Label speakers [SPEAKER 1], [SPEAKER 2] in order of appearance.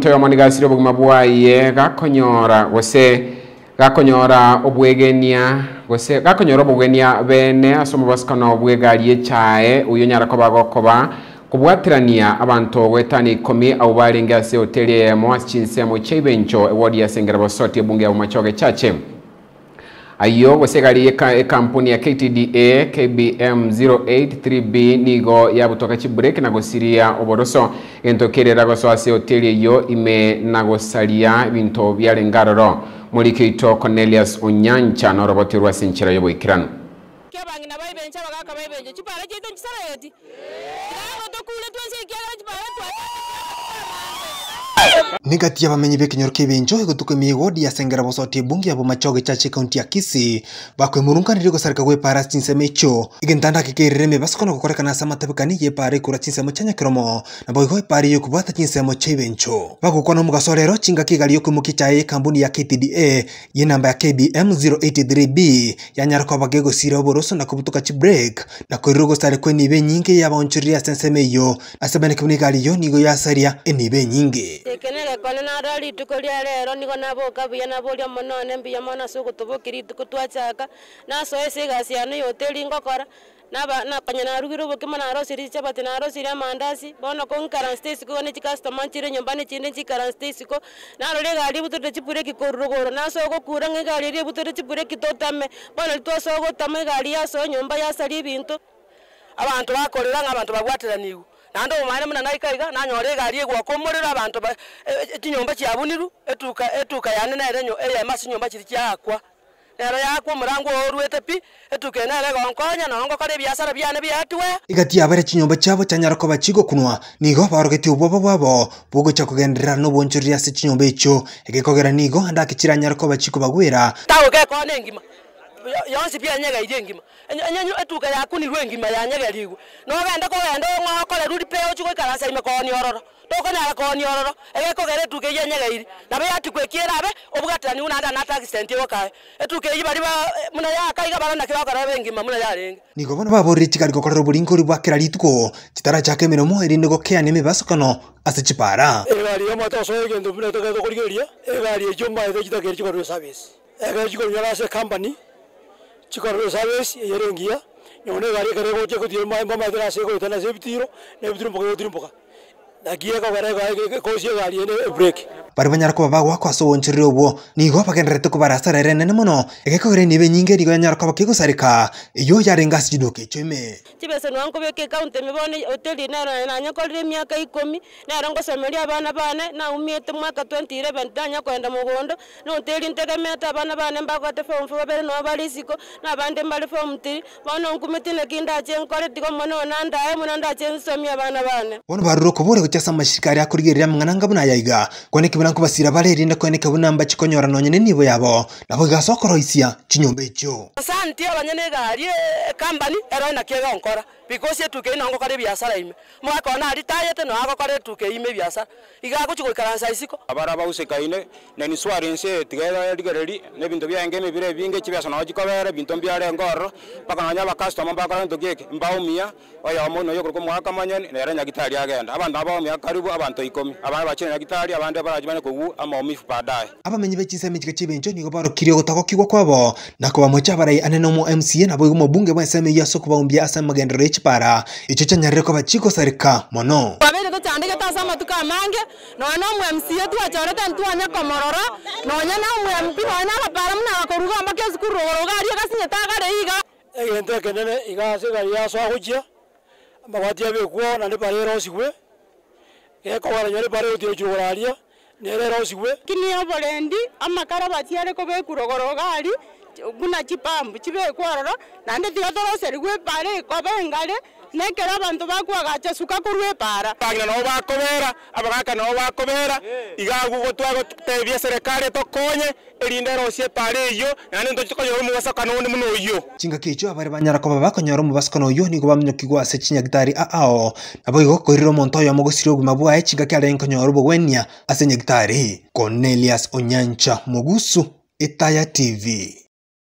[SPEAKER 1] toyomonigasire obogima bwaye gakonyora gose gakonyora obwegenia gose gakonyora obogenia bene ase omobwasikana obwa echae oyo nyara koba gokoba kobwaterania abanto ogoetana ikomi abo barenge ase oteri emo ase chinse emo chaibencho ewodi ase engera ebunge abo machogo ayo e kampuni ya ktda kbm 083b nigo chibrek na gosiria oboroso gento rago so ase hoteli yo ime nagosaria ebinto biare muri kito cornelius onyancha norobotirwa ase enchera yoboikirano kebangina baibenche abagaka baibenche chipara kirango
[SPEAKER 2] chipara Ningati ya mamenyi bekinyoro kibinjo gutuko migodi ya sengera bocotie bunge ya bomachoge chache county ya Kisii bakwe murunganire gosarika gwe para chinseme icho igentanda kikirire me basikona gukorekana sama kani ye pare para ikura chinsemo chanya kiromo na boigo ipara yo kubata chinsemo chibencho bagukona mugasorero chinga kigali yo kumukicha ye kampuni ya KTDA ye namba ya KBM 083B ya nyar nyarako bagego siro boroso na kubutuka chi break na koiro gosare kweni be nyinge ya bonchuria senseme yo asabane kubuni gali yo nigo ya saria enibe nyinge tikenere kone narari ituko ria
[SPEAKER 1] rero nigo naboka buya naboria monone mbuya mona sugutubukiri ituko twachaka nasoe ase egasi yane yoteri ngokora nakanya narugire obokima narosiri chichabati narosiri amandasi bono konkara nste isiko gone chicustoma nchire nyomba nechinde nchikara nste isiko narore egari na chibureki korurogoro nasoe ogokura ng'a egari eria chipure ki totame bono ritwasoe ogotama egari yasoe nyomba yasaria ebinto abanto bakorera ng'a abanto
[SPEAKER 3] babwateraniwe nande omwana muna naikaiga nanyora egari egwaka omorero abanto chinyomba e, e, chiabuniru etuka etuka yane nere eyemasi nyomba chiri chiakwa nero yakwa omorango orwete pi etuka ene ere gonkonya nongo ngokora ebiasara biane biatwe
[SPEAKER 2] igati abere chinyomba chiabo chanyara koba chigokunwa nigo barogeti obwoba bwabo bwogocha kogenderera nobwonchoreri ase chinyomba echo egekogera nigo ande ake chiranyara koba chikobagwera
[SPEAKER 3] tagokekona engima yonsi pia nyega ingima enyanyu etuka yakunirwe ngima yanyegerigwe nogenda kogenda ng'okore rudi pe ochigwoikara saime ni ororo to ko tokonyara kooni ororo ko nyega na be egekogera etuka eye enyegeiri nabo yatikwekiera abe obugatirani buna anda natagisenti egokae etuka eyi ba eh, muna ya yakaiga bara naki bakora bengima muna ya
[SPEAKER 2] ni ko ko ko ba yarenge nigo bono baborire chigari gokorera oborinkori bwakera rituko chitarachaka emeremo eri nigo keani emibasokano ase chipara
[SPEAKER 3] egari yamatasoya egento buna toketokorigeria egari eyo mbaete chitakeire chikorwa esabesi egari chikorwa ase company chikaro service yerengia nyone gari kare goche ko dir mai mama dira se ko thana se bitiro ne bitiro mboka bitiro mboka nagieka bare koisie karie ne
[SPEAKER 2] break baribanyara kuba bagwakwa so wonchirire obwo nigo bagenderete kubarasa rere nene mono egekogere nibe nyinge nigo yanyara kuba kigusarika iyo yare ngasi jidoke chime
[SPEAKER 1] chibese nwango beke account mibone hoteli nero nanyakorire miaka ikomi nero ngosomeria abana bane naumite mwaka 2011 ndanya kwenda mugondo no hoteli ntegemete abana bane mbakwate form 4 bere no bari isiko na bande mbali form 3 bono ngumitine kindache nkore tigo mono nandae muno ndache nsomia abana bane
[SPEAKER 2] bono baruro kubure chasa mashikari akurigirira mwana ngabuna yaiga kwani kibuna kubasira barerinda kwani kabuna mbachi konyora nonyene nibo yabo nabo gasokoroisia chinyombe icho
[SPEAKER 3] asante abanyene gari eh, kambani ero na kiega onkora because etuke ino ngokore biasara ime mwa mwakona aritayete no agokore etuke ime biasara iga guchi goikaransa
[SPEAKER 2] isiko abara ba use bausekaine na ni swari swarense tigera yarigereri ne bintu byange mibire binge kibyaso no jikobere bintu byare ngorro paka nanya ba customer bakora ndo geke mbaumia oya omono yo kuruko mwaka manyani na yaranya gitari agenda abantu abaumia karibu abantu ikomi abana bakina gitari abantu barajimane kugu amaumivu baadaye abamenyi bekisemi kigachibe njo ni kirio gobarukirio gutagokigwa kwabo na kwa mwecha barai anene mu MC na bogo mubunge bwa e ya yaso kubaumbia asema genderech ekipara ekyo ko bachiko sarika mono
[SPEAKER 3] babere tochandike tasama tukamange nonya omwemsie twachorete ntwanyekomorora nonya na omwempi nonya na agapara muna agakoruga ambake esukuru rogoroga aria gasinyete agare iga egento ekenene iga ase egari yaso agochia amabati abekwo na nibare erosigwe
[SPEAKER 2] gekogoranya nibare otire ochirogora
[SPEAKER 3] aria
[SPEAKER 1] nere erosigwe kini ko be arekobekurogoraga aria buna chipambu chibe chibekorora naende tiga toroseri gwa epara ekoba engare nekero abanto bakwagacha suka korwa epara bagina nabo bakobera abagaka nabo bakobera
[SPEAKER 2] eh. iga gugo twagotebia serekari tokonye pare erosie nande eywo chikoyo mu basa kana onde muno oywo chinga kicho abare banyara ko koba bakonyora omobaso kana oywo nigo baminyoki gwase a aao nabo igo gokoirire omonto oyo omogosire obogima bwaye chingaki are bo wenya ase nyagitari cornelius onyancha mogusu Itaya tv